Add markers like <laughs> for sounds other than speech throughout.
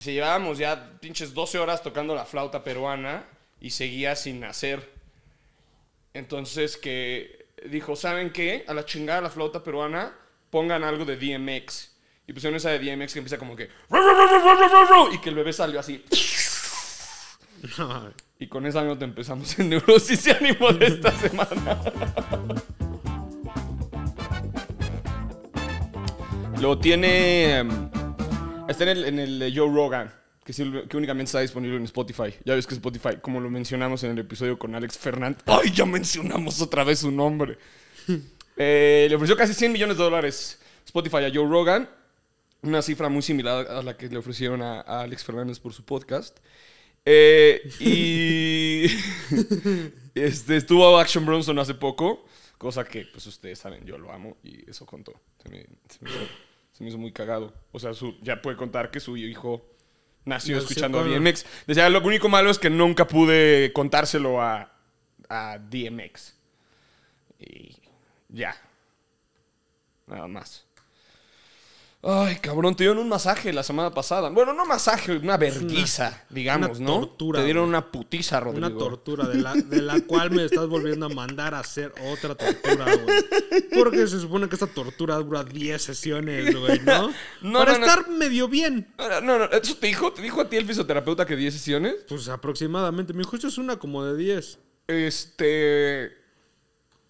Si llevábamos ya pinches 12 horas tocando la flauta peruana y seguía sin hacer. Entonces que dijo, ¿saben qué? A la chingada la flauta peruana, pongan algo de DMX. Y pusieron esa de DMX que empieza como que... Y que el bebé salió así. Y con esa nota empezamos en Neurosis y Ánimo de esta <laughs> semana. Lo tiene... Em, Está en el, Joe Rogan, que, únicamente está disponible en Spotify. Ya ves que Spotify, como lo mencionamos en el episodio con Alex Fernández. ¡Ay, ya mencionamos otra vez su nombre! <laughs> Eh, le ofreció casi 100 millones de dólares Spotify a Joe Rogan. Una cifra muy similar a la que le ofrecieron a, Alex Fernández por su podcast. Eh, y <laughs> este, estuvo Action Bronson hace poco, cosa que pues ustedes saben, yo lo amo y eso contó. Se me- se me hizo muy cagado. O sea, ya puede contar que su hijo nació escuchando a DMX. Decía, lo único malo es que nunca pude contárselo a, a DMX. Y ya. Nada más. Ay, cabrón, te dieron un masaje la semana pasada. Bueno, no masaje, una verguiza, digamos, una ¿no? Tortura, te dieron una putiza, Rodrigo. Una tortura, de la, de la cual me estás volviendo a mandar a hacer otra tortura, güey. Porque se supone que esta tortura dura 10 sesiones, güey, ¿no? <laughs> Para estar medio bien. Ah, no, no, ¿eso te dijo? ¿Te dijo a ti el fisioterapeuta que 10 sesiones? Pues aproximadamente. mi dijo, eso es una como de 10. Este.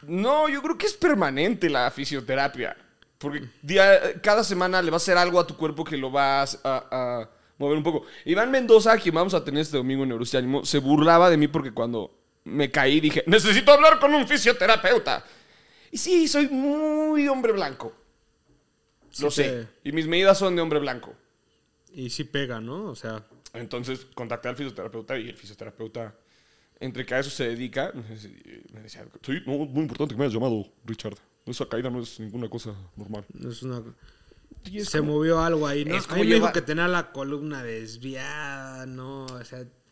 No, yo creo que es permanente la fisioterapia. Porque día, cada semana le va a hacer algo a tu cuerpo que lo vas a, mover un poco. Iván Mendoza, quien vamos a tener este domingo en Neurosis se burlaba de mí porque cuando me caí dije, necesito hablar con un fisioterapeuta. Y sí, soy muy hombre blanco. lo sé. Y mis medidas son de hombre blanco. Y sí pega, ¿no? O sea. Entonces contacté al fisioterapeuta y el fisioterapeuta, entre que a eso se dedica, me decía, sí, muy importante que me hayas llamado, Richard. Esa caída no es ninguna cosa normal. No se movió algo ahí, ¿no? Es como que la columna desviada,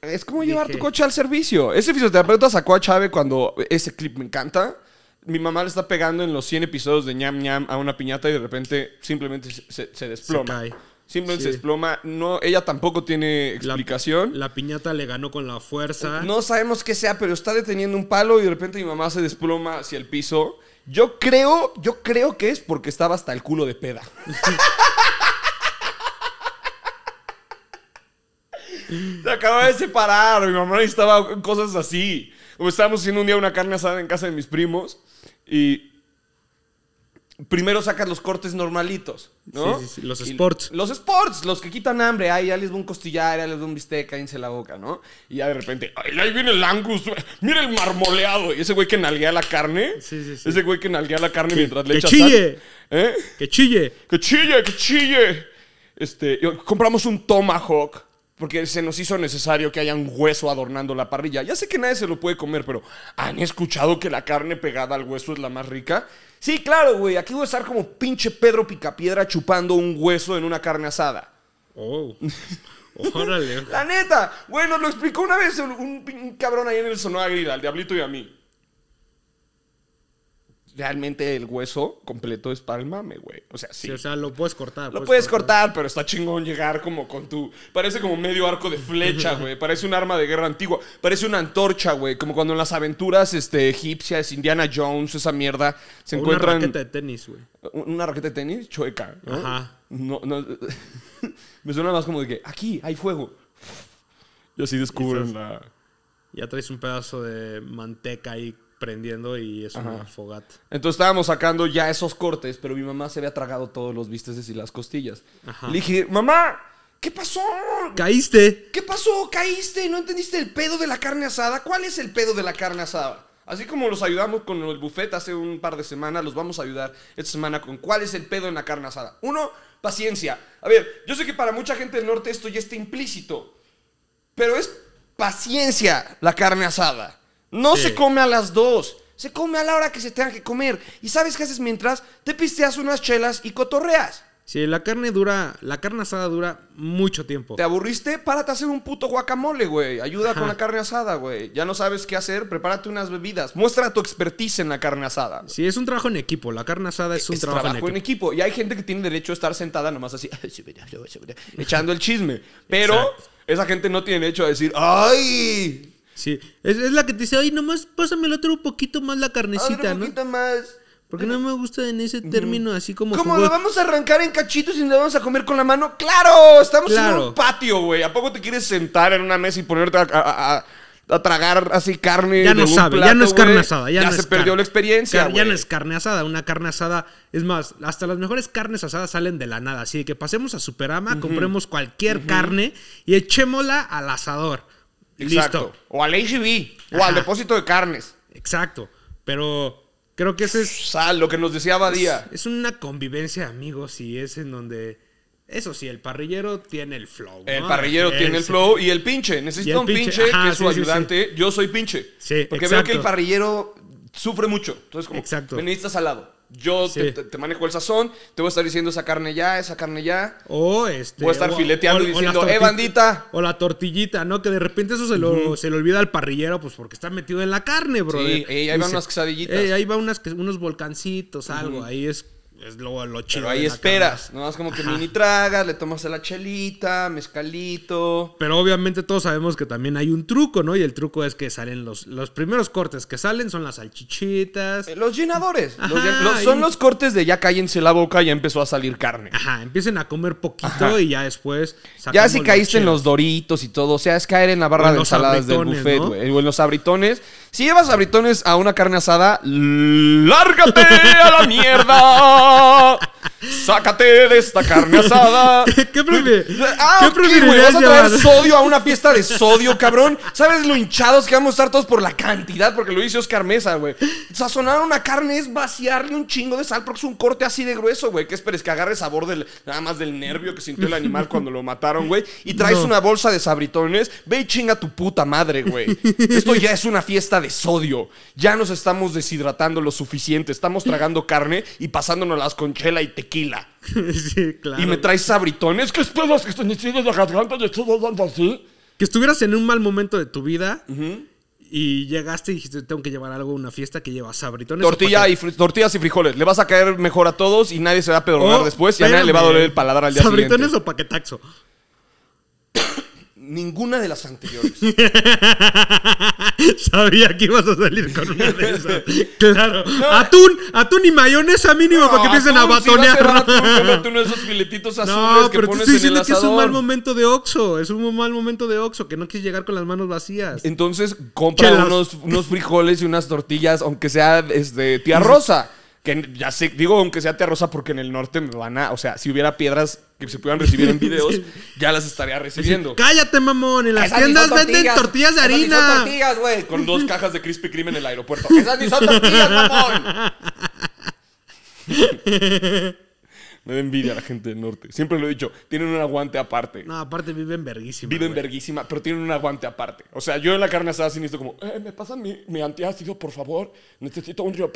Es como llevar tu coche al servicio. Ese fisioterapeuta sacó a Chávez cuando ese clip me encanta. Mi mamá le está pegando en los 100 episodios de ñam ñam a una piñata y de repente simplemente se, desploma. Simplemente se desploma. No, ella tampoco tiene explicación. la, piñata le ganó con la fuerza. No sabemos qué sea, pero está deteniendo un palo y de repente mi mamá se desploma hacia el piso. Yo creo, yo creo que es porque estaba hasta el culo de peda. Se acababa de separar, mi mamá en cosas así. O estábamos haciendo un día una carne asada en casa de mis primos y primero sacas los cortes normalitos, ¿no? los sports. los sports, los que quitan hambre. Ay, ya les va un costillar, ya les va un bistec, la boca, ¿no? Y ya de repente, ahí viene el angus, mira el marmoleado. Y ese güey que nalguea la carne. Sí, sí, Ese güey que nalguea la carne mientras le que chille. ¿Eh? Que chille. Que chille, que chille. Este, compramos un tomahawk. Porque se nos hizo necesario que haya un hueso adornando la parrilla. Ya sé que nadie se lo puede comer, pero ¿han escuchado que la carne pegada al hueso es la más rica? Sí, claro, güey. Aquí voy a estar como pinche Pedro Picapiedra chupando un hueso en una carne asada. Oh. <laughs> Órale. la neta. güey, nos lo explicó una vez un, cabrón ahí en el Sonora Grida, al Diablito y a mí realmente el hueso completo es palma el güey. O sea, sí. o sea, lo puedes cortar. Lo puedes, cortar, pero está chingón llegar como con tu. Parece como medio arco de flecha, <laughs> güey. Parece un arma de guerra antigua. Parece una antorcha, güey. Como cuando en las aventuras este, egipcias, Indiana Jones, esa mierda, se encuentran. Una raqueta de tenis, güey. Una raqueta de tenis chueca, Ajá. <laughs> Me suena más como de que aquí hay fuego. Y así descubren la. Ya traes un pedazo de manteca ahí prendiendo y es una fogata. Entonces estábamos sacando ya esos cortes, pero mi mamá se había tragado todos los bisteces y las costillas. Ajá. Le dije, mamá, ¿qué pasó? Caíste. ¿Qué pasó? Caíste. ¿No entendiste el pedo de la carne asada? ¿Cuál es el pedo de la carne asada? Así como los ayudamos con el buffet hace un par de semanas, los vamos a ayudar esta semana con cuál es el pedo en la carne asada. Uno, paciencia. A ver, yo sé que para mucha gente del norte esto ya está implícito, pero es paciencia la carne asada. No se come a las dos. Se come a la hora que se tenga que comer. ¿Y sabes qué haces mientras? Te pisteas unas chelas y cotorreas. Sí, la carne dura, la carne asada dura mucho tiempo. ¿Te aburriste? Párate a hacer un puto guacamole, güey. Ayuda con la carne asada, güey. Ya no sabes qué hacer, prepárate unas bebidas. Muestra tu expertise en la carne asada. Sí, es un trabajo en equipo. La carne asada es un trabajo, en equipo. Y hay gente que tiene derecho a estar sentada nomás así, <laughs> echando el chisme. Pero esa gente no tiene derecho a decir, ¡ay! Sí, es, la que te dice, ay, nomás el otro un poquito más la carnecita, ¿no? Un poquito más. Porque no me gusta en ese término así como. ¿Cómo lo vamos a arrancar en cachitos y lo vamos a comer con la mano? ¡Claro! Estamos en un patio, güey. ¿A poco te quieres sentar en una mesa y ponerte a, tragar así carne? Ya no sabe, ya no es carne asada. Ya, se perdió la experiencia. Ya no es carne asada. Una carne asada. Es más, hasta las mejores carnes asadas salen de la nada. Así que pasemos a Superama, compremos cualquier carne y echémosla al asador. Exacto. O al HB, o al depósito de carnes. Exacto. Pero creo que ese es. Sal, lo que nos decía Badía. Es, una convivencia amigos y es en donde. Eso sí, el parrillero tiene el flow. El parrillero tiene el flow y el pinche. Necesita un pinche, que es su ayudante. Yo soy pinche. Sí, Porque veo que el parrillero sufre mucho. Entonces, como, exacto. me necesitas al yo te, manejo el sazón, te voy a estar diciendo esa carne ya, esa carne ya. O este. Voy a estar fileteando y diciendo, ¡eh, bandita! O la tortillita, ¿no? Que de repente eso se, lo, se le olvida al parrillero, pues porque está metido en la carne, bro. Sí, ahí van unas quesadillitas. ahí van unos volcancitos, algo. Ahí es es lo, lo Pero ahí esperas, no más como que mini tragas, le tomas a la chelita, mezcalito. Pero obviamente todos sabemos que también hay un truco, ¿no? Y el truco es que salen los, los primeros cortes que salen son las salchichitas. Eh, los llenadores. los son los cortes de ya cállense la boca, ya empezó a salir carne. Ajá, empiecen a comer poquito y ya después. Ya si caíste en los doritos y todo, o sea, es caer en la barra de ensaladas del buffet, güey. O en los abritones si llevas a britones a una carne asada, ¡lárgate a la mierda! Sácate de esta carne asada. <laughs> Ah, ¿Qué, qué, ¿qué ¿Vas a traer sodio a una fiesta de sodio, cabrón? ¿Sabes lo hinchados que vamos a estar todos por la cantidad? Porque lo dice Oscar Mesa, güey. Sazonar una carne es vaciarle un chingo de sal porque es un corte así de grueso, güey. ¿Qué esperes? Que agarre sabor del, nada más del nervio que sintió el animal <laughs> cuando lo mataron, güey. Y traes una bolsa de sabritones. Ve y chinga tu puta madre, güey. Esto ya es una fiesta de sodio. Ya nos estamos deshidratando lo suficiente. Estamos tragando carne y pasándonos las conchela y te tequila. <laughs> sí, claro. Y me traes sabritones. ¿Qué esperas que estén diciendo de garganta? y dando así. Que estuvieras en un mal momento de tu vida y llegaste y dijiste, tengo que llevar algo a una fiesta que lleva sabritones. Tortilla y tortillas y frijoles. Le vas a caer mejor a todos y nadie se va a después y a nadie le va a doler el paladar al día sabritones o paquetaxo. Ninguna de las anteriores. <laughs> Sabía que ibas a salir con una de esas. <laughs> Claro. atún, atún y mayonesa mínimo Porque para que empiecen a batonear. esos filetitos azules no, pero estoy que es un mal momento de Oxxo. Es un mal momento de Oxxo, que no quieres llegar con las manos vacías. Entonces compra unos, unos, frijoles y unas tortillas, aunque sea este, tía Rosa. Que ya sé, digo, aunque sea terrosa, porque en el norte me van a. O sea, si hubiera piedras que se pudieran recibir en videos, <laughs> ya las estaría recibiendo. Cállate, mamón. En las tiendas venden tortillas, de harina. Esas tortillas, güey. Con dos cajas de crispy Kreme en el aeropuerto. Esas ni son tortillas, mamón. <laughs> Me da envidia la gente del norte. Siempre lo he dicho, tienen un aguante aparte. No, aparte viven verguísima. Viven verguísima, pero tienen un aguante aparte. O sea, yo en la carne asada esto como, eh, me pasan mi, mi antiácido, por favor. Necesito un río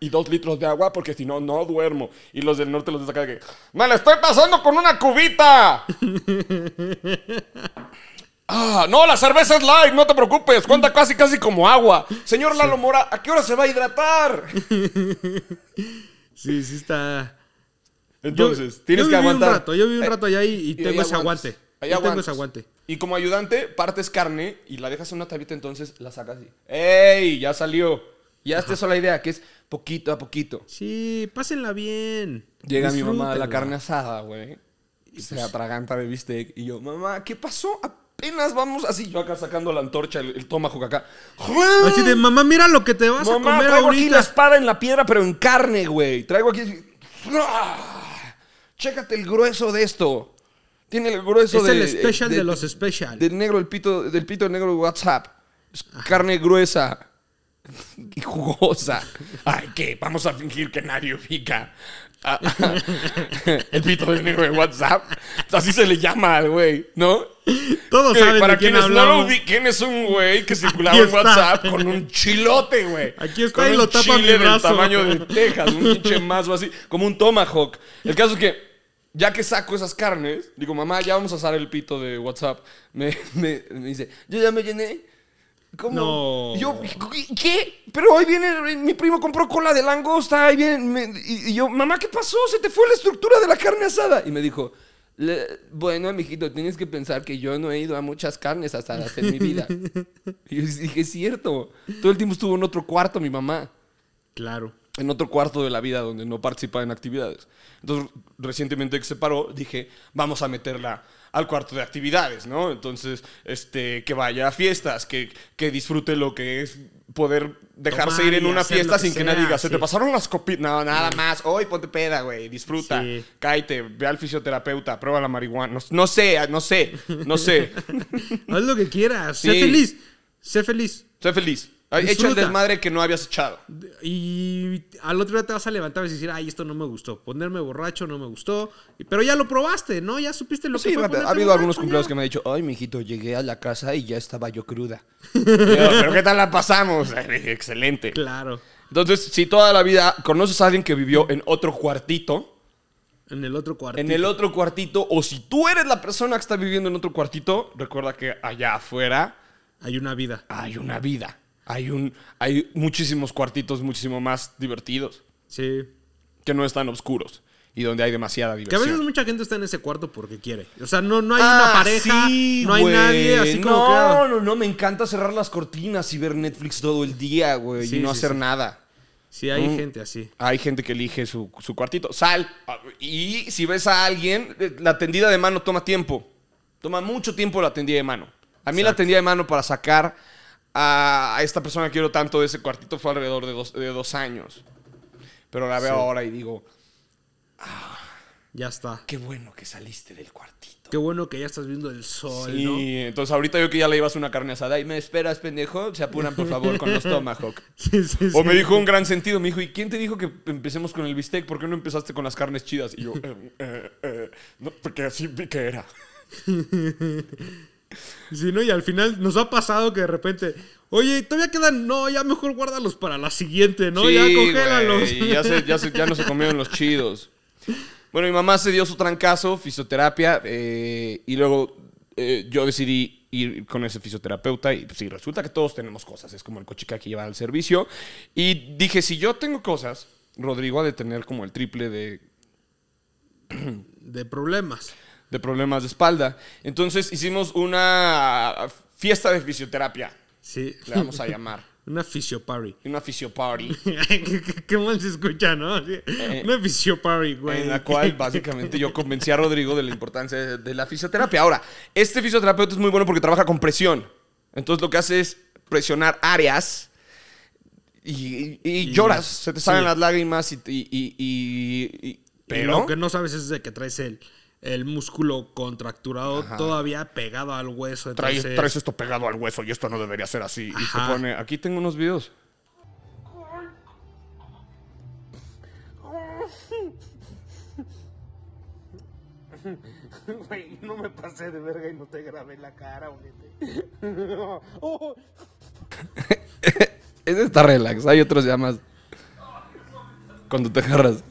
y dos litros de agua porque si no, no duermo. Y los del norte los de que, ¡me la estoy pasando con una cubita! <laughs> Ah, no, la cerveza es light, no te preocupes, cuenta casi casi como agua. Señor Lalo Mora, ¿a qué hora se va a hidratar? <laughs> Sí, sí está. Entonces, tienes que aguantar. Un rato, yo viví un rato allá y, tengo ese aguante. Allá tengo ese aguante. Y como ayudante, partes carne y la dejas en una tablita, entonces la sacas y. ¡Ey! Ya salió. Ya esta es la idea, que es poquito a poquito. Sí, pásenla bien. Llega mi mamá de la carne asada, güey. Y Se pues atraganta de bistec. Y yo, mamá, ¿qué pasó? Apenas vamos así. Yo acá sacando la antorcha, el, tomajo tómago acá. Así de, mamá, mira lo que te vas a comer traigo aquí la espada en la piedra, pero en carne, güey. Traigo aquí... Chécate el grueso de esto. Tiene el grueso de. Es el special de, los special. Del negro, el pito, del pito negro de WhatsApp. Es carne gruesa <laughs> y jugosa. Ay, ¿qué? Vamos a fingir que nadie ubica. <laughs> el pito del negro de WhatsApp. Así se le llama al güey, ¿no? Todos saben para quién quienes no lo ubiquen, es un güey que circulaba en WhatsApp con un chilote, güey. Aquí está y lo tapa chile mi brazo. del tamaño de Texas, un pinche mazo así, como un tomahawk. El caso es que ya que saco esas carnes, digo, mamá, ya vamos a asar el pito de WhatsApp. <laughs> Me, dice, yo ya me llené. ¿Cómo? Yo, ¿qué? Pero hoy viene, mi primo compró cola de langosta, ahí viene, y, yo, mamá, ¿qué pasó? Se te fue la estructura de la carne asada. Y me dijo, bueno, mijito, tienes que pensar que yo no he ido a muchas carnes asadas en mi vida. <laughs> y yo dije, es cierto. Todo el tiempo estuvo en otro cuarto mi mamá. Claro en otro cuarto de la vida donde no participa en actividades. Entonces, recientemente que se paró, dije, vamos a meterla al cuarto de actividades, ¿no? Entonces, este, que vaya a fiestas, que, que disfrute lo que es poder dejarse ir en una fiesta sin que nadie diga, se te pasaron las copitas, no, nada mm. más, hoy ponte peda, güey, disfruta, sí. ve al fisioterapeuta, prueba la marihuana, no, no sé, no sé, no sé. <laughs> Haz lo que quieras, sé feliz, sé feliz. Sé feliz. Hecho el desmadre que no habías echado. Y al otro día te vas a levantar y decir, ay, esto no me gustó. Ponerme borracho no me gustó. Pero ya lo probaste, ¿no? Ya supiste lo que que sí, Ha habido algunos cumpleaños que me han dicho, ay, mijito, llegué a la casa y ya estaba yo cruda. <laughs> Pero ¿qué tal la pasamos? <laughs> Excelente. Claro. Entonces, si toda la vida conoces a alguien que vivió en otro cuartito. En el otro cuartito. En el otro cuartito. O si tú eres la persona que está viviendo en otro cuartito, recuerda que allá afuera. Hay una vida. Hay una vida. Hay, un, hay muchísimos cuartitos muchísimo más divertidos. Sí. Que no están oscuros y donde hay demasiada diversión. Que a veces mucha gente está en ese cuarto porque quiere. O sea, no, no hay ah, una pareja, no hay nadie, así como no, ah. No, no, me encanta cerrar las cortinas y ver Netflix todo el día, güey, y no hacer nada. Sí, hay mm. gente así. Hay gente que elige su, cuartito. Sal. Ah, y si ves a alguien, eh, la tendida de mano toma tiempo. Toma mucho tiempo la tendida de mano. A mí la tendida de mano para sacar a, esta persona que quiero tanto de ese cuartito fue alrededor de dos, de dos años. Pero la veo ahora y digo, ya está. Qué bueno que saliste del cuartito. Qué bueno que ya estás viendo el sol. Sí, entonces ahorita yo que ya le ibas una carne asada y me esperas, pendejo, se apuran por favor con los tomahawk. <laughs> sí, sí, o me dijo un gran sentido, me dijo, ¿y quién te dijo que empecemos con el bistec? ¿Por qué no empezaste con las carnes chidas? Y yo, eh, eh, eh no, porque así vi que era. <laughs> Sí, ¿no? Y al final nos ha pasado que de repente, oye, todavía quedan, no, ya mejor guárdalos para la siguiente, ¿no? ya congélalos. ya, se, ya, no se comieron los chidos. Bueno, mi mamá se dio su trancazo, fisioterapia, eh, y luego eh, yo decidí ir con ese fisioterapeuta y pues, sí, resulta que todos tenemos cosas, es como el cochica que lleva al servicio. Y dije, si yo tengo cosas, Rodrigo ha de tener como el triple de... de problemas de problemas de espalda. Entonces hicimos una fiesta de fisioterapia. Sí. Le vamos a llamar. <laughs> Una fisio party. Una fisio party. <laughs> Qué mal se escucha, ¿no? Eh, una party, güey. En la cual <laughs> básicamente yo convencí a Rodrigo de la importancia de la fisioterapia. Ahora, este fisioterapeuta es muy bueno porque trabaja con presión. Entonces lo que hace es presionar áreas y, lloras, se te salen las lágrimas y, Pero... lo que no sabes es de que traes el el músculo contracturado todavía pegado al hueso. Traes, esto pegado al hueso y esto no debería ser así. Y se pone, aquí tengo unos videos. <laughs> no me pasé de verga y no te grabé la cara, <laughs> oh. <laughs> Ese está relax, hay otros ya más. Cuando te agarras.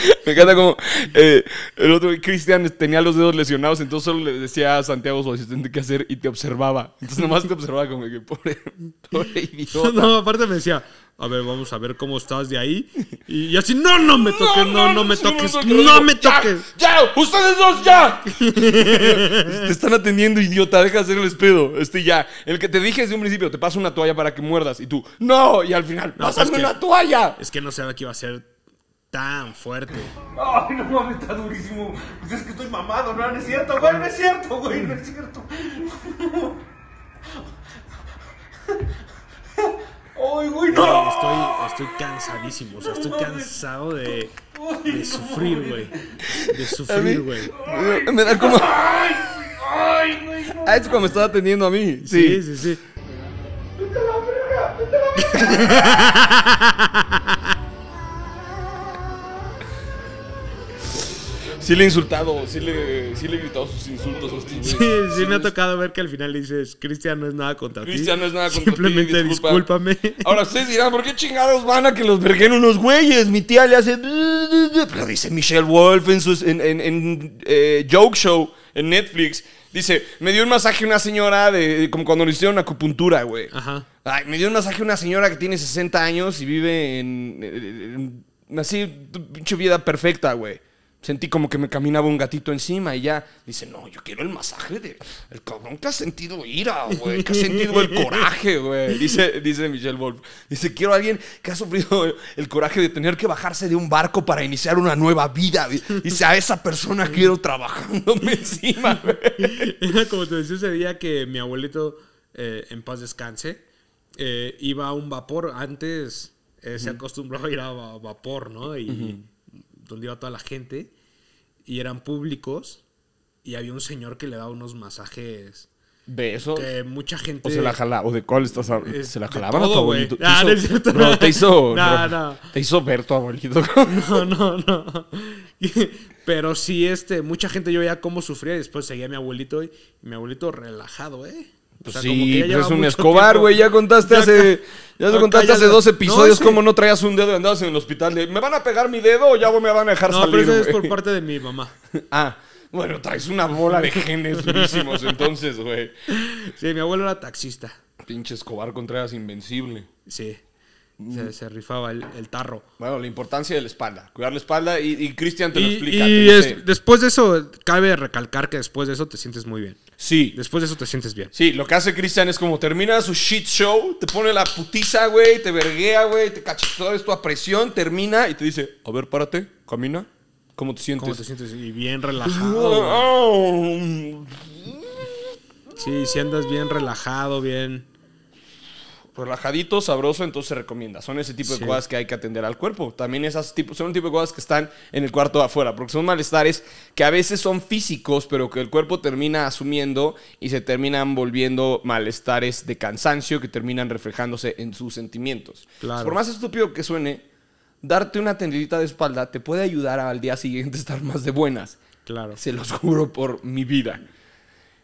<laughs> Me encanta como eh, el otro Cristian tenía los dedos lesionados, entonces solo le decía a Santiago, su asistente, qué hacer y te observaba. Entonces nomás te observaba como que pobre, <laughs> pobre <laughs> idiota. No, aparte me decía, a ver, vamos a ver cómo estás de ahí. Y, así, no, no me toques, no, no, me toques, no, me toques. Ya, ustedes dos, ya. te están atendiendo, idiota, deja de el pedo. Este ya, el que te dije desde un principio, te paso una toalla para que muerdas. Y tú, no, y al final, pásame una toalla. Es que no sabía que iba a ser tan fuerte. Ay, no mames, está durísimo. Pues es que estoy mamado, no, no es cierto, güey, no es cierto, güey, no es cierto. Ay, güey, no. Estoy, estoy cansadísimo, o sea, estoy cansado de, de sufrir, güey. De sufrir, güey. Me da como. Ay, güey. Ah, es como me estaba atendiendo a mí. Sí, sí, sí. Vete a la verga, vete a la verga. <laughs> Sí le he insultado, sí le, he gritado sus insultos a Sí, sí, me ha tocado ver que al final dices, Cristian no es nada contra ti. Cristian no es nada contra ti. Simplemente discúlpame. Ahora ustedes dirán, ¿por qué chingados van a que los verguen unos güeyes? Mi tía le hace... Pero dice Michelle Wolf en, sus, en, en, eh, Joke Show, en Netflix. Dice, me dio un masaje una señora de, como cuando le hicieron acupuntura, güey. Ajá. me dio un masaje una señora que tiene 60 años y vive en, en así, pinche vida perfecta, güey. Sentí como que me caminaba un gatito encima y ya dice, no, yo quiero el masaje de el cabrón que ha sentido ira, güey, que ha sentido el coraje, güey. Dice, dice Michelle Wolf. Dice, quiero a alguien que ha sufrido el coraje de tener que bajarse de un barco para iniciar una nueva vida. Dice, a esa persona quiero trabajándome encima, güey. <laughs> como te decía ese día que mi abuelito, eh, en paz descanse, eh, iba a un vapor. Antes eh, se acostumbraba a ir a vapor, ¿no? Y donde iba toda la gente y eran públicos y había un señor que le daba unos masajes. De eso. Que mucha gente. O se la jalaba. ¿O de cuál se la jalaban a tu abuelito. Ah, no te hizo. <laughs> Te hizo ver tu abuelito. <laughs> no, no, no. <laughs> Pero sí, este, mucha gente yo veía cómo sufría y después seguía a mi abuelito y mi abuelito relajado, ¿eh? Pues sí, es un Escobar, güey. Ya contaste hace. Ya contaste hace dos episodios cómo no traías un dedo y andabas en el hospital. De, ¿Me van a pegar mi dedo o ya me van a dejar salir? No, pero eso es por parte de mi mamá. <laughs> ah, bueno, traes una bola de genes durísimos entonces, güey. Sí, mi abuelo era taxista. Pinche Escobar contraías invencible. Sí se, rifaba el, tarro. Bueno, la importancia de la espalda, cuidar la espalda y, Cristian te lo explica. Y después de eso, cabe recalcar que después de eso te sientes muy bien. Sí. Después de eso te sientes bien. Sí, lo que hace Cristian es como termina su shit show, te pone la putiza, güey, te verguea, güey, te todo esto a presión, termina y te dice, a ver, párate, camina, ¿cómo te sientes? ¿Cómo te sientes? Y bien <laughs> relajado. sí, si andas bien relajado, bien pues, relajadito, sabroso, entonces se recomienda. Son ese tipo de cosas que hay que atender al cuerpo. También esas son un tipo de cosas que están en el cuarto afuera, porque son malestares que a veces son físicos, pero que el cuerpo termina asumiendo y se terminan volviendo malestares de cansancio que terminan reflejándose en sus sentimientos. Por más estúpido que suene, darte una tendidita de espalda te puede ayudar al día siguiente a estar más de buenas. Claro. Se los juro por mi vida.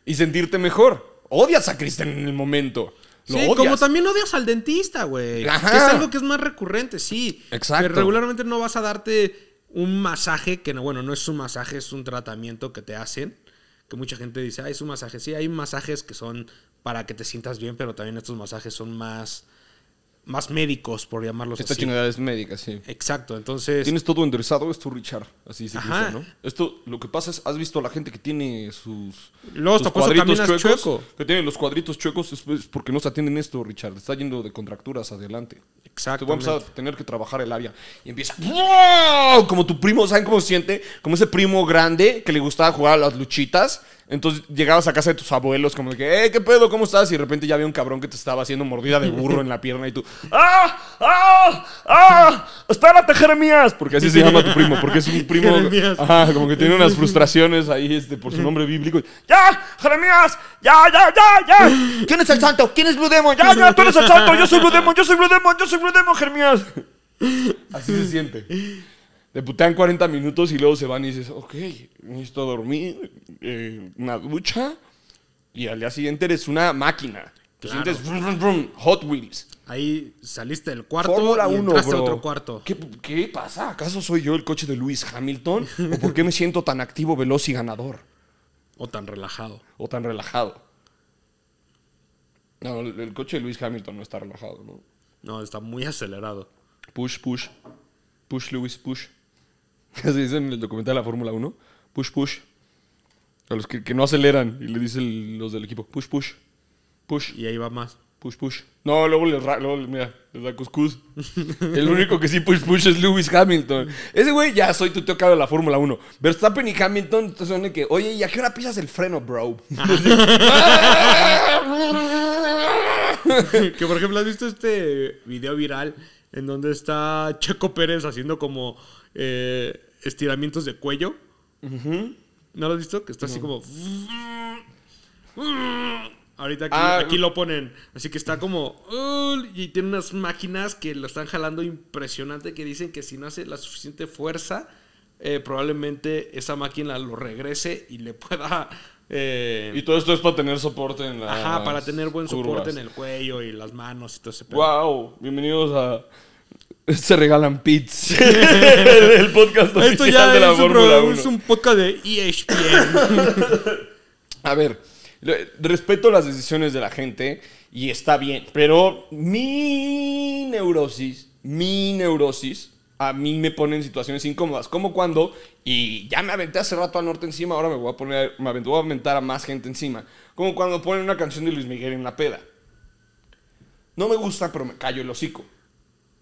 Y sentirte mejor. Odias a Kristen en el momento sí, como también odias al dentista, güey. es algo que es más recurrente, sí. Exacto. Pero regularmente no vas a darte un masaje, que no, bueno, no es un masaje, es un tratamiento que te hacen. Que mucha gente dice, ah, es un masaje. Sí, hay masajes que son para que te sientas bien, pero también estos masajes son más más médicos, por llamarlos así. Esta es médica, sí. Exacto, entonces... Tienes todo enderezado, esto Richard, así se dice, ¿no? Esto, lo que pasa es, has visto a la gente que tiene sus, los cuadritos chuecos, que tiene los cuadritos chuecos, es porque no se atienden esto, Richard, está yendo de contracturas adelante. Exacto. Vamos a tener que trabajar el área. Y empieza, como tu primo, ¿saben cómo se siente? Como ese primo grande que le gustaba jugar a las luchitas entonces llegabas a casa de tus abuelos, como de que, eh, ¿qué pedo? ¿Cómo estás? Y de repente ya había un cabrón que te estaba haciendo mordida de burro en la pierna y tú, ¡ah! ¡ah! ¡ah! ¡espérate, Jeremías! Porque así se llama tu primo, porque es un <laughs> primo. Jeremías. como que tiene unas <laughs> frustraciones ahí este, por su nombre bíblico. ¡Ya! ¡Jeremías! ¡Ya, ya, ya, ya! ¿Quién es el santo? ¿Quién es Blue Demon? ¡Ya, ya! ¡Tú eres el santo! ¡Yo soy Blue Demon! ¡Yo soy Blue Demon! ¡Yo soy Blue Demon, Jeremías! <laughs> Así se siente te putean 40 minutos y luego se van y dices, ok, necesito dormir, eh, una ducha, y al día siguiente eres una máquina. Te sientes Hot Wheels. Ahí saliste del cuarto y uno, otro cuarto. ¿Qué, pasa? ¿Acaso soy yo el coche de Lewis Hamilton? ¿O por qué me siento tan activo, veloz y ganador? O tan relajado. O tan relajado. No, el coche de Lewis Hamilton no está relajado, ¿no? No, está muy acelerado. Push, push. Push, Lewis, push que se dice en el documental de la Fórmula 1, push, push. A los que, no aceleran y le dicen los del equipo, push, push, push. Y ahí va más. Push, push. No, luego les, luego mira, da cuscús. El único que sí push, push es Lewis Hamilton. Ese güey ya soy tu tío de la Fórmula 1. Verstappen y Hamilton son de que, oye, ¿y a qué hora pisas el freno, bro? que por ejemplo, ¿has visto este video viral en donde está Checo Pérez haciendo como eh, estiramientos de cuello. ¿No lo has visto? Que está así como. Ahorita ah. aquí, lo ponen. Así que está como. Uh, y tiene unas máquinas que lo están jalando impresionante. Que dicen que si no hace la suficiente fuerza, eh, probablemente esa máquina lo regrese y le pueda. Eh, y todo esto es para tener soporte en la. Ajá, para tener buen soporte en el cuello y las manos y todo ese ¡Wow! Bienvenidos a <laughs> se regalan pits. <laughs> el, podcast Esto ya de la un podcast de ESPN. <laughs> A ver, respeto las decisiones de la gente y está bien, pero mi neurosis, mi neurosis, a mí me pone en situaciones incómodas, como cuando, y ya me aventé hace rato a Norte encima, ahora me voy a poner, me voy a aventar a más gente encima, como cuando ponen una canción de Luis Miguel en la peda. No me gusta, pero me callo el hocico.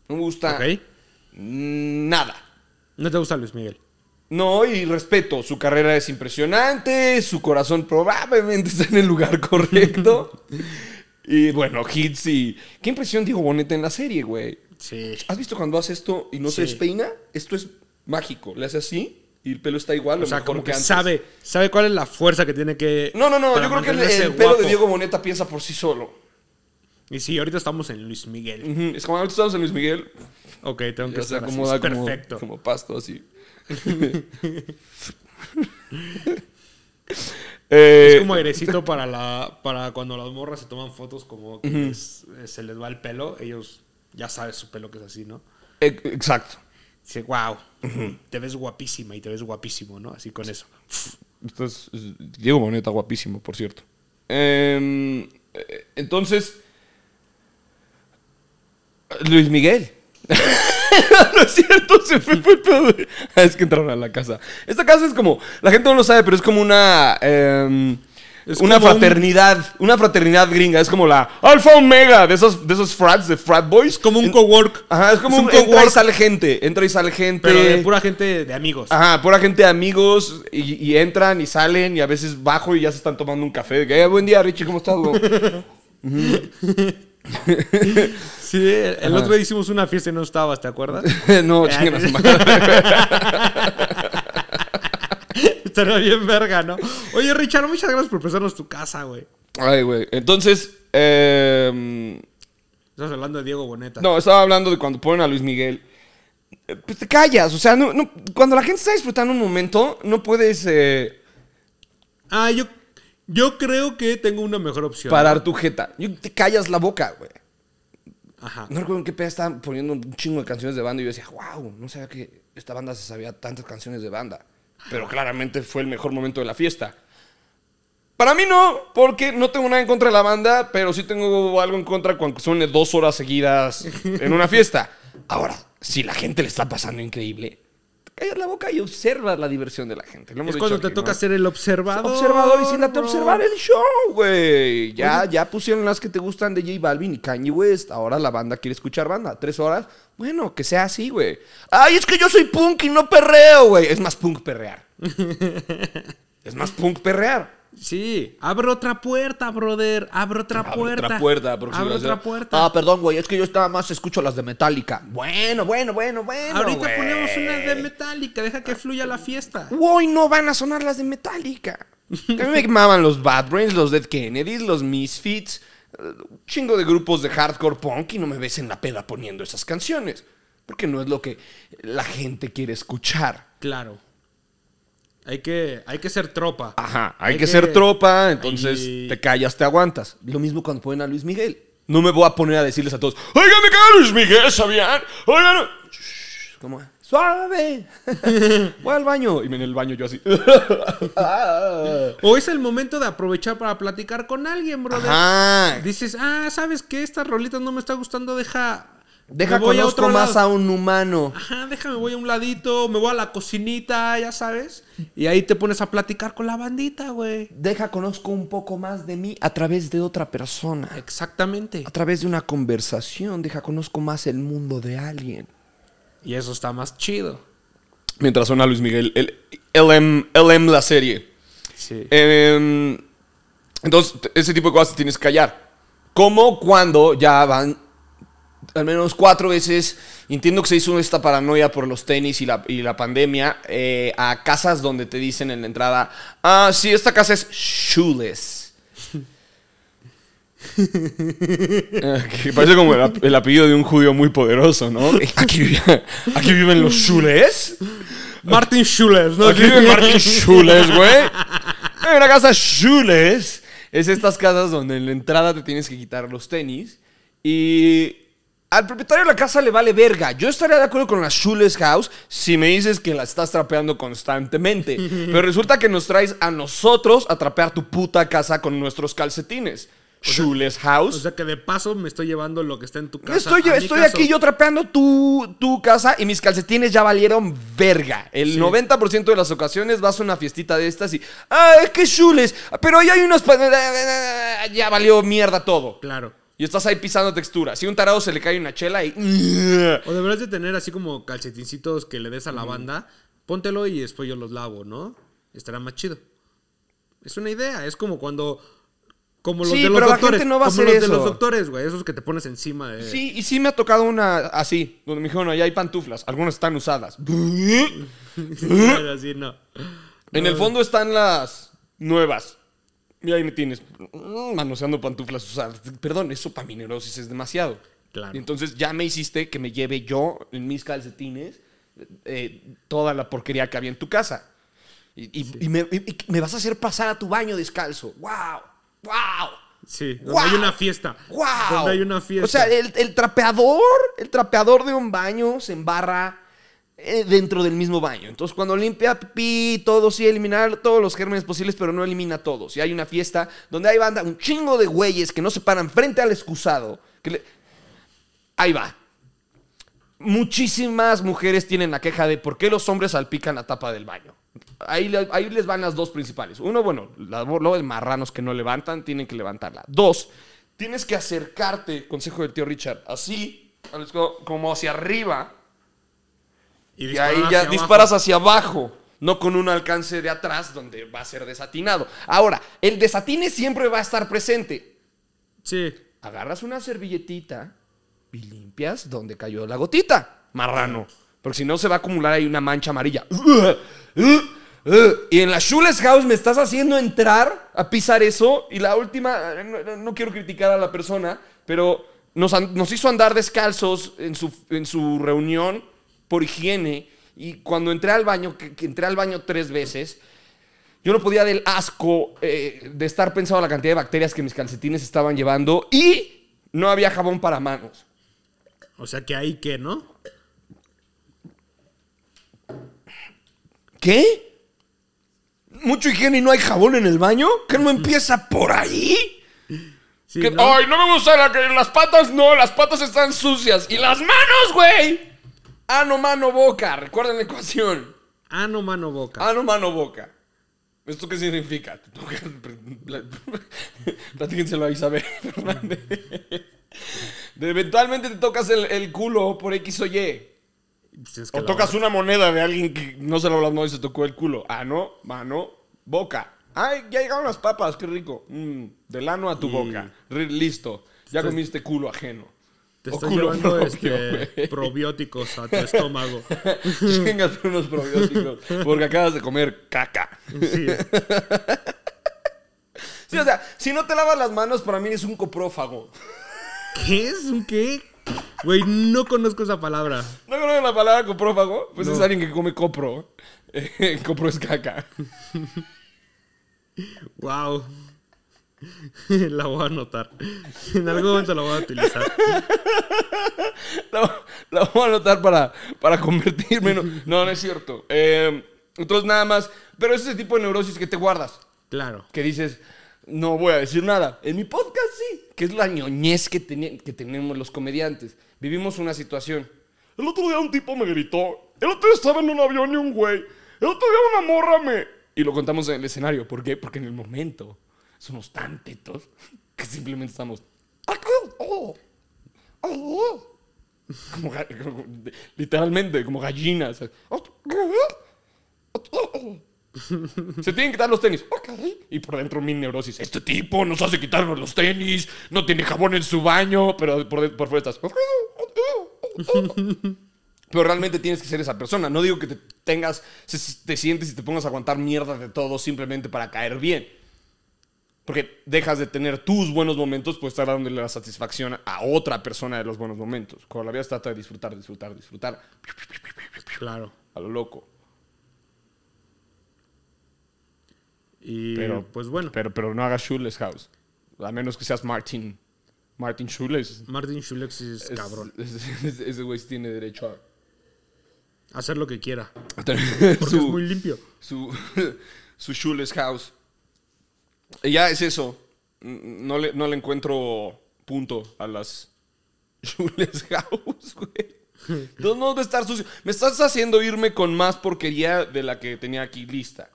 No me gusta nada. ¿No te gusta Luis Miguel? No, y respeto, su carrera es impresionante, su corazón probablemente <laughs> está en el lugar correcto. <laughs> y bueno, hits y... ¿Qué impresión Diego Boneta en la serie, güey? Sí. ¿Has visto cuando hace esto y no se despeina? Esto es mágico. Le hace así y el pelo está igual. O sea, como que, sabe, sabe cuál es la fuerza que tiene que. No, no, no. Yo creo que el, pelo de Diego Boneta piensa por sí solo. Y sí, ahorita estamos en Luis Miguel. Es como ahorita estamos en Luis Miguel. Ok, tengo que estar perfecto. Como pasto así. <laughs> <laughs> Eh, es como airecito para la para cuando las morras se toman fotos como que eh, se les va el pelo, ellos ya saben su pelo que es así, ¿no? E, exacto. Dice, wow, te ves guapísima y te ves guapísimo, ¿no? Así con eso. Entonces, Diego Moneta, guapísimo, por cierto. Em, eh, entonces, Luis Miguel. <laughs> no es cierto, se fue, <laughs> Es que entraron a la casa. Esta casa es como, la gente no lo sabe, pero es como una... Em, una fraternidad, una fraternidad gringa. Es como la Alfa Omega de esos, de esos frats, de frat boys. Como un cowork. Ajá, es como un, co entra y sale gente, entra y sale gente. Pero pura gente de amigos. Ajá, pura gente de amigos y, entran y salen y a veces bajo y ya se están tomando un café. Eh, buen día, Richie, ¿cómo estás, güey? <laughs> <laughs> sí, el, otro día hicimos una fiesta y no estabas, ¿te acuerdas? <laughs> no, chingas <laughs> Estaba bien verga, ¿no? Oye, Richard, muchas gracias por prestarnos tu casa, güey. Ay, güey. Entonces, eh... Estás hablando de Diego Boneta. No, estaba hablando de cuando ponen a Luis Miguel. Eh, pues te callas, o sea, cuando la gente está disfrutando un momento, no puedes... Eh... Ah, yo yo creo que tengo una mejor opción. Parar tu jeta. te callas la boca, güey. Ajá. No recuerdo en qué peda estaban poniendo un chingo de canciones de banda y yo decía, wow, no sabía que esta banda se sabía tantas canciones de banda. Pero claramente fue el mejor momento de la fiesta. Para mí no, porque no tengo nada en contra de la banda, pero sí tengo algo en contra cuando suene dos horas seguidas en una fiesta. Ahora, si la gente le está pasando increíble, en la boca y observa la diversión de la gente. es cuando te toca ser el observador. Observador y siéntate a observar el show, güey. Ya, ya pusieron las que te gustan de J Balvin y Kanye West. Ahora la banda quiere escuchar banda. Tres horas. Bueno, que sea así, güey. Ay, es que yo soy punk y no perreo, güey. Es más punk perrear. <laughs> es más punk perrear. Sí, abro otra puerta, brother. abro otra puerta. Otra puerta, Abre otra puerta. Ah, perdón, güey. Es que yo nada más escucho las de Metallica. Bueno, bueno, bueno, bueno. Ahorita ponemos unas de Metallica. Deja que fluya la fiesta. Hoy no van a sonar las de Metallica. a mí me quemaban los Bad Brains, los Dead Kennedys, los Misfits. Un eh, chingo de grupos de hardcore punk y no me ves en la peda poniendo esas canciones. Porque no es lo que la gente quiere escuchar. Claro. Hay que, hay que ser tropa. Ajá, hay, que, ser tropa, entonces te callas, te aguantas. Lo mismo cuando ponen a Luis Miguel. No me voy a poner a decirles a todos, oigan, me caga Luis Miguel, ¿sabían? Oigan, ¿cómo? Suave, <laughs> voy al baño. Y en el baño yo así. <laughs> o es el momento de aprovechar para platicar con alguien, brother. Dices, ah, ¿sabes qué? Esta rolita no me está gustando, deja Deja conozco otro más a un humano. Ajá, déjame, voy a un ladito, me voy a la cocinita, ya sabes. Y ahí te pones a platicar con la bandita, güey. Deja conozco un poco más de mí a través de otra persona. Exactamente. A través de una conversación, deja conozco más el mundo de alguien. Y eso está más chido. Mientras suena Luis Miguel, el LM, la serie. Sí. Em, entonces, ese tipo de cosas tienes que callar. ¿Cómo cuando ya van al menos cuatro veces, entiendo que se hizo esta paranoia por los tenis y la, pandemia, eh, a casas donde te dicen en la entrada, ah, sí, esta casa es shoeless. <laughs> parece como el, apellido de un judío muy poderoso, ¿no? <laughs> Aquí, viven los shoeless. Martin Schules ¿no? Aquí viven <laughs> Martin Schules güey. Hay una casa shoeless. Es estas casas donde en la entrada te tienes que quitar los tenis y al propietario de la casa le vale verga. Yo estaría de acuerdo con la Schules House si me dices que la estás trapeando constantemente. <laughs> Pero resulta que nos traes a nosotros a trapear tu puta casa con nuestros calcetines. schule's House. O sea que de paso me estoy llevando lo que está en tu casa. Estoy, yo, estoy aquí yo trapeando tu, casa y mis calcetines ya valieron verga. El 90% de las ocasiones vas a una fiestita de estas y. ¡Ah, qué que Pero ahí hay unos. <laughs> Ya valió mierda todo. Claro. Y estás ahí pisando textura. Si un tarado se le cae una chela y. O deberás de tener así como calcetincitos que le des a la banda. Póntelo y después yo los lavo, ¿no? Estará más chido. Es una idea. Es como cuando. Como los de los doctores. de los güey. Esos que te pones encima de. Sí, y sí me ha tocado una así. Donde me dijeron, allá hay pantuflas. Algunas están usadas. <laughs> no. En el fondo están las nuevas. Y ahí me tienes mm, manoseando pantuflas. usadas. perdón, eso para mi neurosis es demasiado. Claro. Entonces ya me hiciste que me lleve yo en mis calcetines eh, toda la porquería que había en tu casa. Y, me, vas a hacer pasar a tu baño descalzo. ¡Wow! ¡Wow! Sí, hay una fiesta. ¡Wow! una fiesta. O sea, el, el trapeador, el trapeador de un baño se embarra eh, dentro del mismo baño. Entonces, cuando limpia pipí, todo, sí, eliminar todos los gérmenes posibles, pero no elimina todos. Y hay una fiesta donde hay banda, un chingo de güeyes que no se paran frente al excusado. Que Ahí va. Muchísimas mujeres tienen la queja de por qué los hombres salpican la tapa del baño. Ahí, ahí les van las dos principales. Uno, bueno, los marranos que no levantan tienen que levantarla. Dos, tienes que acercarte, consejo del tío Richard, así, como hacia arriba, y, ahí ya disparas hacia abajo, no con un alcance de atrás donde va a ser desatinado. Ahora, el desatine siempre va a estar presente. Sí. Agarras una servilletita y limpias donde cayó la gotita, marrano. Porque si no se va a acumular ahí una mancha amarilla. Y en la Schules House me estás haciendo entrar a pisar eso. Y la última, no, quiero criticar a la persona, pero nos, hizo andar descalzos en en su reunión por higiene. Y cuando entré al baño, que, entré al baño tres veces, yo no podía del asco eh, de estar pensando la cantidad de bacterias que mis calcetines estaban llevando y no había jabón para manos. O sea que hay que, ¿no? ¿Qué? ¿Mucho higiene y no hay jabón en el baño? ¿Que no empieza por ahí? Ay, no me gusta las patas, no, las patas están sucias. ¿Y las manos, güey? Ano, mano, boca. Recuerden la ecuación. Ano, mano, boca. Ano, mano, boca. ¿Esto qué significa? <laughs> Platíquenselo a Isabel Fernández. eventualmente te tocas el, culo por X o Y. Pues o tocas una moneda de alguien que no se lo habló y se tocó el culo. Ano, mano, boca. Ay, ya llegaron las papas, qué rico. Mm, del ano a tu boca. Listo. Ya comiste culo ajeno. Te estás llevando este, probióticos a tu estómago. <laughs> Chingas unos probióticos. Porque acabas de comer caca. Sí. sí, o sea, si no te lavas las manos, para mí es un coprófago. ¿Qué es un qué? Güey, no conozco esa palabra. ¿No conozco la palabra coprófago? Pues es alguien que come copro. <laughs> copro es caca. wow. <laughs> la voy a anotar. En algún momento la voy a utilizar. <laughs> La, voy a anotar para, para convertirme. No, no, no es cierto. Eh, entonces, nada más. Pero es ese tipo de neurosis que te guardas. Claro. Que dices, no voy a decir nada. En mi podcast sí, que es la ñoñez que, que tenemos los comediantes. Vivimos una situación. El otro día un tipo me gritó. El otro día estaba en un avión y un güey. El otro día una morra me. Y lo contamos en el escenario. ¿Por qué? Porque en el momento somos tan tetos <laughs> que simplemente estamos. literalmente, como gallinas. Se tienen que quitar los tenis. Y por dentro mi neurosis. Este tipo nos hace quitarnos los tenis. No tiene jabón en su baño. Pero por, por fuera estás. Pero realmente tienes que ser esa persona. No digo que te tengas, te sientes y te pongas a aguantar mierda de todo simplemente para caer bien. Porque dejas de tener tus buenos momentos pues estar dándole la satisfacción a otra persona de los buenos momentos. Cuando la vida trata de disfrutar, disfrutar, disfrutar. Claro. A lo loco. pero, pues bueno. Pero, pero no hagas Shoeless House. A menos que seas Martin. Martin Shoeless. Martin Shoeless es, cabrón. ese güey tiene derecho a hacer lo que quiera. <laughs> Porque es muy limpio. Su, <laughs> su Shoeless House ya es eso. No le, no le encuentro punto a las <laughs> Jules House, güey. No, no, de estar sucio. Me estás haciendo irme con más porquería de la que tenía aquí lista.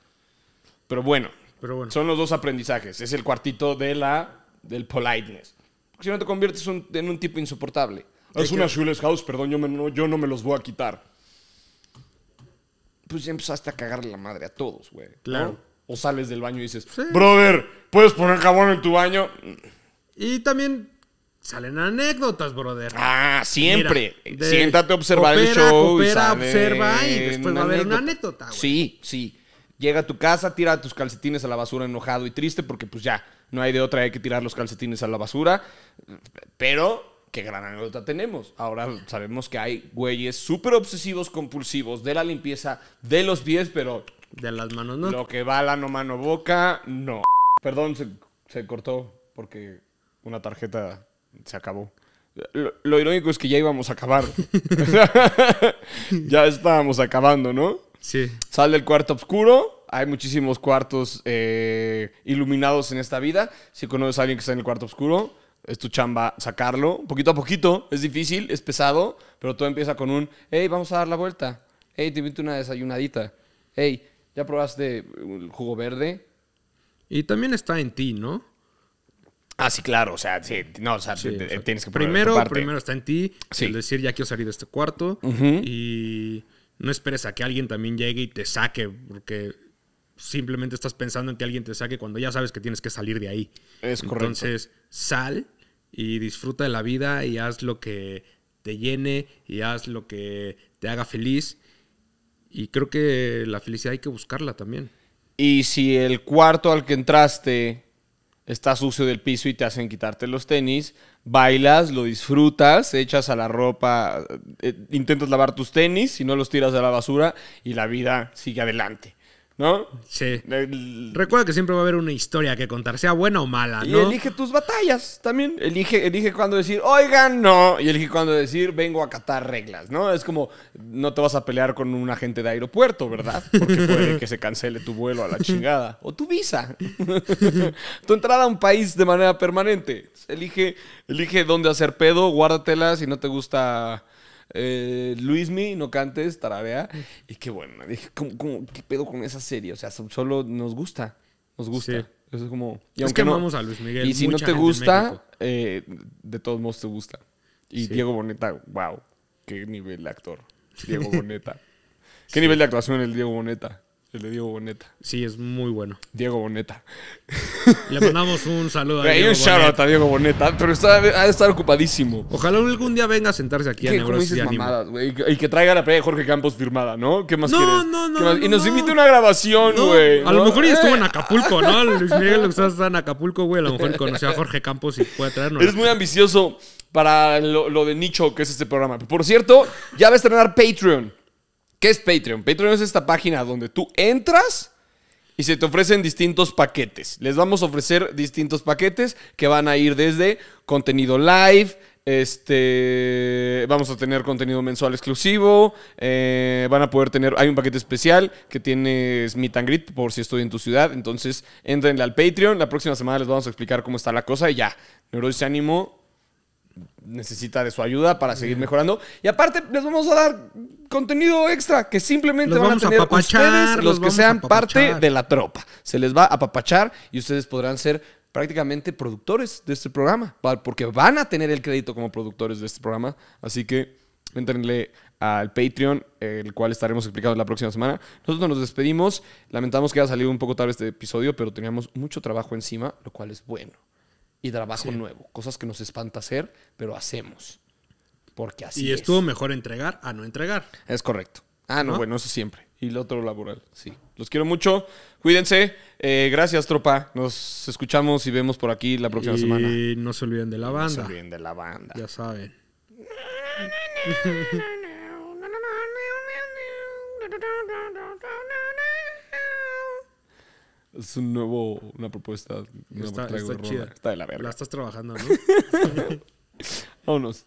Pero bueno, Pero bueno. son los dos aprendizajes. Es el cuartito de la, del politeness. Porque si no te conviertes en un tipo insoportable. Ah, es una Jules House, perdón, yo, no, no me los voy a quitar. Pues ya empezaste a cagarle la madre a todos, güey. Claro o sales del baño y dices, brother, ¿puedes poner jabón en tu baño? Y también salen anécdotas, brother. Ah, siempre. Siéntate a observar el show. observa y después va a haber una anécdota, Sí, sí. Llega a tu casa, tira tus calcetines a la basura enojado y triste porque pues ya, no hay de otra, hay que tirar los calcetines a la basura. Pero qué gran anécdota tenemos. Ahora sabemos que hay güeyes súper obsesivos compulsivos de la limpieza de los pies, pero de las manos no. Lo que va la no mano boca, no. Perdón, se, cortó porque una tarjeta se acabó. Lo, irónico es que ya íbamos a acabar. <laughs> ya estábamos acabando, ¿no? Sí. Sal del cuarto oscuro. Hay muchísimos cuartos eh, iluminados en esta vida. Si conoces a alguien que está en el cuarto oscuro, es tu chamba sacarlo. Poquito a poquito. Es difícil, es pesado, pero todo empieza con un, hey, vamos a dar la vuelta. Hey, te invito una desayunadita. Hey, ¿Ya probaste el jugo verde? Y también está en ti, ¿no? Ah, sí, claro. O sea, no, o sea, tienes que primero, primero está en ti. El decir, ya quiero salir de este cuarto. Y no esperes a que alguien también llegue y te saque, porque simplemente estás pensando en que alguien te saque cuando ya sabes que tienes que salir de ahí. Es correcto. Entonces, sal y disfruta de la vida y haz lo que te llene y haz lo que te haga feliz y creo que la felicidad hay que buscarla también. Y si el cuarto al que entraste está sucio del piso y te hacen quitarte los tenis, bailas, lo disfrutas, echas a la ropa, eh, intentas lavar tus tenis, si no los tiras a la basura y la vida sigue adelante. ¿no? Sí. Recuerda que siempre va a haber una historia que contar, sea buena o mala, ¿no? Y elige tus batallas también. Elige, elige cuándo decir, oigan, no. Y elige cuándo decir, vengo a catar reglas, ¿no? Es como, no te vas a pelear con un agente de aeropuerto, ¿verdad? Porque puede que se cancele tu vuelo a la chingada. O tu visa. <laughs> tu entrada a un país de manera permanente. Elige, elige dónde hacer pedo, guárdatela si no te gusta eh, Luismi, no cantes, tararea. Y qué bueno, dije, qué pedo con esa serie? O sea, solo nos gusta, nos gusta. Eso es como... Y amamos a Luis Miguel. Y si no te gusta, eh, de todos modos te gusta. Y Diego Boneta, wow, qué nivel de actor. Diego <laughs> Boneta. ¿Qué nivel de actuación el Diego Boneta? El de Diego Boneta. Sí, es muy bueno. Diego Boneta. Le mandamos un saludo a Diego Hay un shout a Diego Boneta, pero está, ha de estar ocupadísimo. Ojalá algún día venga a sentarse aquí a Neurosis y mamadas, güey? Y que traiga la playa de Jorge Campos firmada, ¿no? ¿Qué más quieres? No, no, no, Y nos invite una grabación, güey. A lo mejor ya estuvo en eh. Acapulco, ¿no? <laughs> Luis Miguel usted está en Acapulco, güey. A lo mejor conoció a Jorge Campos y puede traernos. Eres muy ambicioso para lo, lo de nicho que es este programa. Por cierto, ya va a estrenar Patreon. ¿Qué es Patreon? Patreon es esta página donde tú entras y se te ofrecen distintos paquetes. Les vamos a ofrecer distintos paquetes que van a ir desde contenido live, este, vamos a tener contenido mensual exclusivo, eh, van a poder tener, hay un paquete especial que tienes Meet and por si estoy en tu ciudad, entonces entrenle al Patreon, la próxima semana les vamos a explicar cómo está la cosa y ya, Neurosis Ánimo necesita de su ayuda para seguir mejorando. Y aparte, les vamos a dar contenido extra que simplemente van a tener ustedes, los, que sean parte de la tropa. Se les va a apapachar y ustedes podrán ser prácticamente productores de este programa, porque van a tener el crédito como productores de este programa. Así que entrenle al Patreon, el cual estaremos explicando la próxima semana. Nosotros nos despedimos. Lamentamos que haya salido un poco tarde este episodio, pero teníamos mucho trabajo encima, lo cual es bueno y trabajo nuevo. Cosas que nos espanta hacer, pero hacemos. Porque así. Y estuvo mejor entregar a no entregar. Es correcto. Ah, no, bueno, eso siempre. Y lo otro laboral, sí. Los quiero mucho. Cuídense. gracias, tropa. Nos escuchamos y vemos por aquí la próxima semana. Y no se olviden de la banda. No se olviden de la banda. Ya saben. Es un nuevo, una propuesta. una está, está chida. Está de la verga. La estás trabajando, ¿no? <laughs> Vámonos.